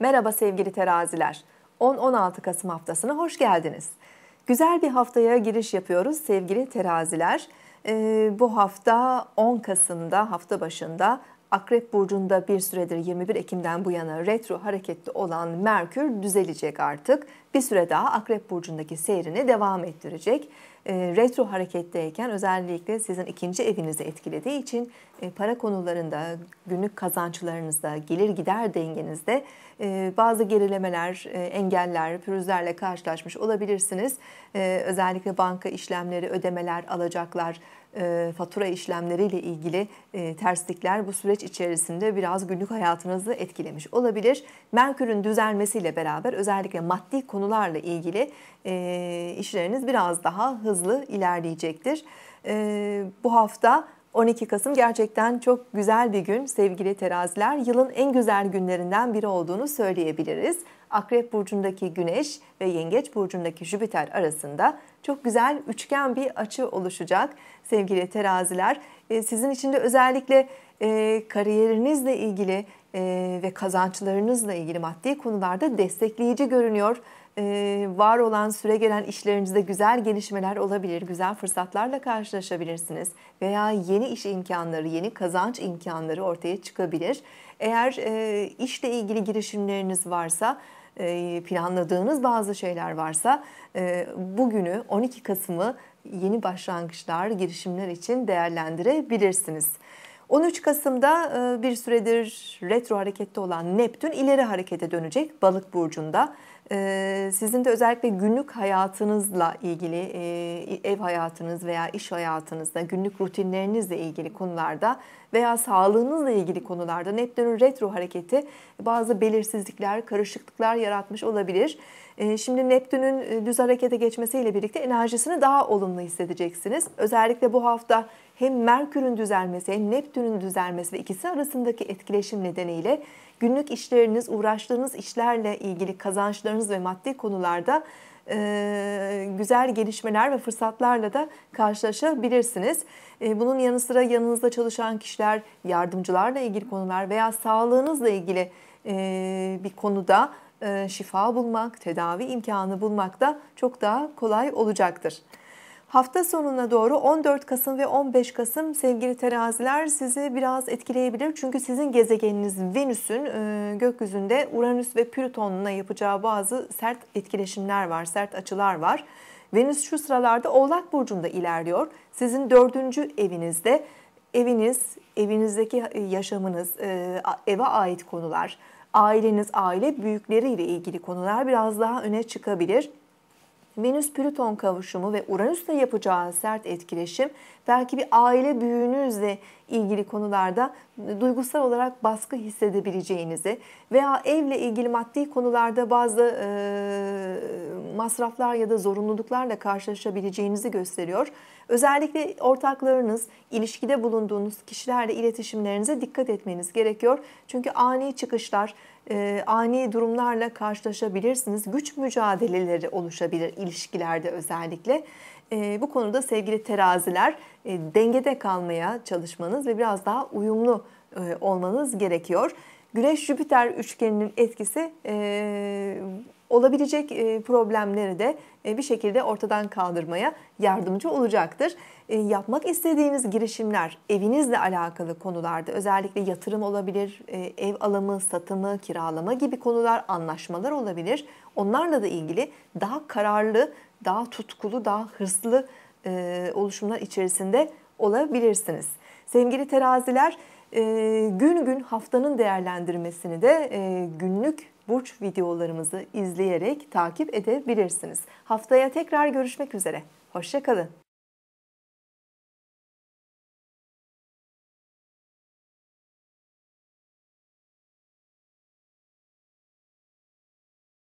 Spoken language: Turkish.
Merhaba sevgili teraziler. 10-16 Kasım haftasına hoş geldiniz. Güzel bir haftaya giriş yapıyoruz sevgili teraziler. Ee, bu hafta 10 Kasım'da hafta başında Akrep Burcu'nda bir süredir 21 Ekim'den bu yana retro hareketli olan Merkür düzelecek artık. Bir süre daha Akrep Burcu'ndaki seyrini devam ettirecek. E, retro hareketteyken özellikle sizin ikinci evinizi etkilediği için e, para konularında, günlük kazançlarınızda, gelir gider dengenizde e, bazı gerilemeler, engeller, pürüzlerle karşılaşmış olabilirsiniz. Özellikle banka işlemleri, ödemeler, alacaklar, fatura işlemleriyle ilgili terslikler bu süreç içerisinde biraz günlük hayatınızı etkilemiş olabilir. Merkür'ün düzelmesiyle beraber özellikle maddi konularla ilgili işleriniz biraz daha hızlı hızlı ilerleyecektir. E, bu hafta 12 Kasım gerçekten çok güzel bir gün sevgili teraziler. Yılın en güzel günlerinden biri olduğunu söyleyebiliriz. Akrep burcundaki Güneş ve Yengeç burcundaki Jüpiter arasında çok güzel üçgen bir açı oluşacak sevgili teraziler. Ee, sizin için de özellikle e, kariyerinizle ilgili e, ve kazançlarınızla ilgili maddi konularda destekleyici görünüyor e, var olan süre gelen işlerinizde güzel gelişmeler olabilir, güzel fırsatlarla karşılaşabilirsiniz veya yeni iş imkanları, yeni kazanç imkanları ortaya çıkabilir. Eğer e, işle ilgili girişimleriniz varsa, e, planladığınız bazı şeyler varsa e, bugünü 12 Kasım'ı yeni başlangıçlar, girişimler için değerlendirebilirsiniz. 13 Kasım'da e, bir süredir retro harekette olan Neptün ileri harekete dönecek Balık burcunda. E, sizin de özellikle günlük hayatınızla ilgili, e, ev hayatınız veya iş hayatınızda, günlük rutinlerinizle ilgili konularda veya sağlığınızla ilgili konularda Neptün'ün retro hareketi bazı belirsizlikler, karışıklıklar yaratmış olabilir. Ee, şimdi Neptün'ün e, düz harekete geçmesiyle birlikte enerjisini daha olumlu hissedeceksiniz. Özellikle bu hafta hem Merkür'ün düzelmesi hem Neptün'ün düzelmesi ve ikisi arasındaki etkileşim nedeniyle günlük işleriniz, uğraştığınız işlerle ilgili kazançlarınız ve maddi konularda e, güzel gelişmeler ve fırsatlarla da karşılaşabilirsiniz. E, bunun yanı sıra yanınızda çalışan kişiler, yardımcılarla ilgili konular veya sağlığınızla ilgili e, bir konuda e, şifa bulmak, tedavi imkanı bulmak da çok daha kolay olacaktır. Hafta sonuna doğru 14 Kasım ve 15 Kasım sevgili teraziler sizi biraz etkileyebilir. Çünkü sizin gezegeniniz Venüs'ün e, gökyüzünde Uranüs ve Plüton'la yapacağı bazı sert etkileşimler var, sert açılar var. Venüs şu sıralarda Oğlak Burcu'nda ilerliyor. Sizin dördüncü evinizde eviniz, evinizdeki yaşamınız, e, eve ait konular, aileniz, aile büyükleriyle ilgili konular biraz daha öne çıkabilir. Venüs-Plüton kavuşumu ve Uranüs'le yapacağı sert etkileşim belki bir aile büyüğünüzle ilgili konularda duygusal olarak baskı hissedebileceğinizi veya evle ilgili maddi konularda bazı e, masraflar ya da zorunluluklarla karşılaşabileceğinizi gösteriyor. Özellikle ortaklarınız, ilişkide bulunduğunuz kişilerle iletişimlerinize dikkat etmeniz gerekiyor. Çünkü ani çıkışlar, e, ani durumlarla karşılaşabilirsiniz. Güç mücadeleleri oluşabilir ilişkilerde özellikle. E, bu konuda sevgili teraziler e, dengede kalmaya çalışmanız ve biraz daha uyumlu e, olmanız gerekiyor. Güneş-Jüpiter üçgeninin etkisi e, olabilecek e, problemleri de e, bir şekilde ortadan kaldırmaya yardımcı olacaktır. E, yapmak istediğiniz girişimler evinizle alakalı konularda özellikle yatırım olabilir, ev alımı, satımı, kiralama gibi konular, anlaşmalar olabilir. Onlarla da ilgili daha kararlı, daha tutkulu, daha hırslı oluşumlar içerisinde olabilirsiniz. Sevgili teraziler, ee, gün gün haftanın değerlendirmesini de e, günlük burç videolarımızı izleyerek takip edebilirsiniz. Haftaya tekrar görüşmek üzere. Hoşçakalın.